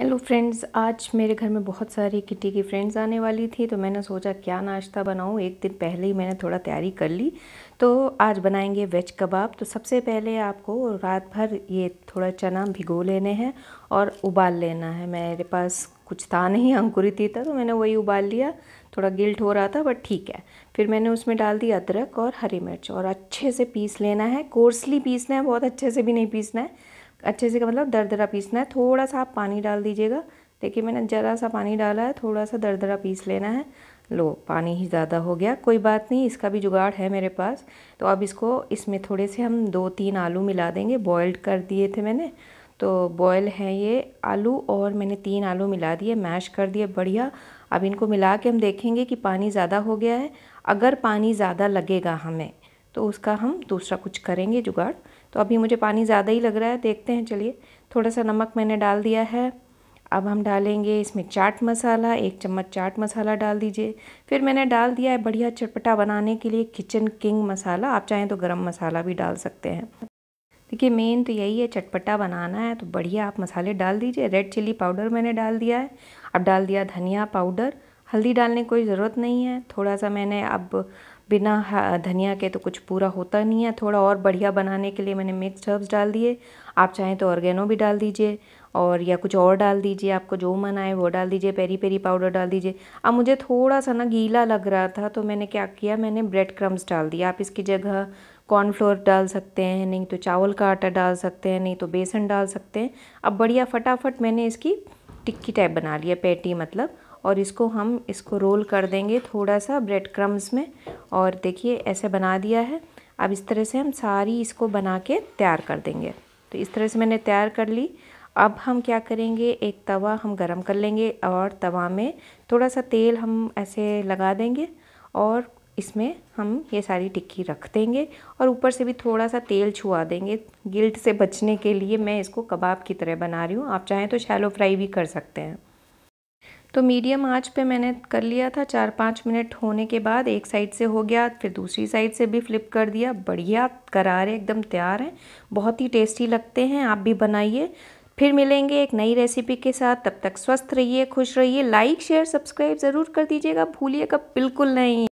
hello friends आज मेरे घर में बहुत सारी किटी की फ्रेंड्स आने वाली थी तो मैंने सोचा क्या नाश्ता बनाऊं एक दिन पहले ही मैंने थोड़ा तैयारी कर ली तो आज बनाएंगे वेज कबाब तो सबसे पहले आपको रात भर ये थोड़ा चना भिगो लेने हैं और उबाल लेना है मेरे पास कुछ था नहीं अंकुरित ही था तो मैंने वही उबाल लिया थोड़ा गिल्ट हो रहा था बट ठीक है फिर मैंने उसमें डाल दी अदरक और हरी मिर्च और अच्छे से पीस लेना है कोर्सली पीसना है बहुत अच्छे से भी नहीं पीसना है अच्छे से मतलब दरदरा पीसना है थोड़ा सा आप पानी डाल दीजिएगा देखिए मैंने ज़रा सा पानी डाला है थोड़ा सा दरदरा पीस लेना है लो पानी ही ज़्यादा हो गया कोई बात नहीं इसका भी जुगाड़ है मेरे पास तो अब इसको इसमें थोड़े से हम दो तीन आलू मिला देंगे बॉयल्ड कर दिए थे मैंने तो बॉयल है ये आलू और मैंने तीन आलू मिला दिए मैश कर दिए बढ़िया अब इनको मिला के हम देखेंगे कि पानी ज़्यादा हो गया है अगर पानी ज़्यादा लगेगा हमें तो उसका हम दूसरा कुछ करेंगे जुगाड़ तो अभी मुझे पानी ज़्यादा ही लग रहा है देखते हैं चलिए थोड़ा सा नमक मैंने डाल दिया है अब हम डालेंगे इसमें चाट मसाला एक चम्मच चाट मसाला डाल दीजिए फिर मैंने डाल दिया है बढ़िया चटपटा बनाने के लिए किचन किंग मसाला आप चाहें तो गरम मसाला भी डाल सकते हैं देखिए मेन तो यही है चटपटा बनाना है तो बढ़िया आप मसाले डाल दीजिए रेड चिली पाउडर मैंने डाल दिया है अब डाल दिया धनिया पाउडर हल्दी डालने की कोई ज़रूरत नहीं है थोड़ा सा मैंने अब बिना धनिया के तो कुछ पूरा होता नहीं है थोड़ा और बढ़िया बनाने के लिए मैंने मिक्स हर्ब्स डाल दिए आप चाहें तो ऑर्गेनो भी डाल दीजिए और या कुछ और डाल दीजिए आपको जो मन आए वो डाल दीजिए पेरी पेरी पाउडर डाल दीजिए अब मुझे थोड़ा सा ना गीला लग रहा था तो मैंने क्या किया मैंने ब्रेड क्रम्स डाल दिए आप इसकी जगह कॉर्नफ्लोर डाल सकते हैं नहीं तो चावल का आटा डाल सकते हैं नहीं तो बेसन डाल सकते हैं अब बढ़िया फटाफट मैंने इसकी टिक्की टाइप बना लिया पैटी मतलब और इसको हम इसको रोल कर देंगे थोड़ा सा ब्रेड क्रम्स में और देखिए ऐसे बना दिया है अब इस तरह से हम सारी इसको बना के तैयार कर देंगे तो इस तरह से मैंने तैयार कर ली अब हम क्या करेंगे एक तवा हम गरम कर लेंगे और तवा में थोड़ा सा तेल हम ऐसे लगा देंगे और इसमें हम ये सारी टिक्की रख देंगे और ऊपर से भी थोड़ा सा तेल छुआ देंगे गिल्ट से बचने के लिए मैं इसको कबाब की तरह बना रही हूँ आप चाहें तो शैलो फ्राई भी कर सकते हैं तो मीडियम आंच पे मैंने कर लिया था चार पाँच मिनट होने के बाद एक साइड से हो गया फिर दूसरी साइड से भी फ्लिप कर दिया बढ़िया करारे एकदम तैयार हैं बहुत ही टेस्टी लगते हैं आप भी बनाइए फिर मिलेंगे एक नई रेसिपी के साथ तब तक स्वस्थ रहिए खुश रहिए लाइक शेयर सब्सक्राइब ज़रूर कर दीजिएगा भूलिएगा बिल्कुल नहीं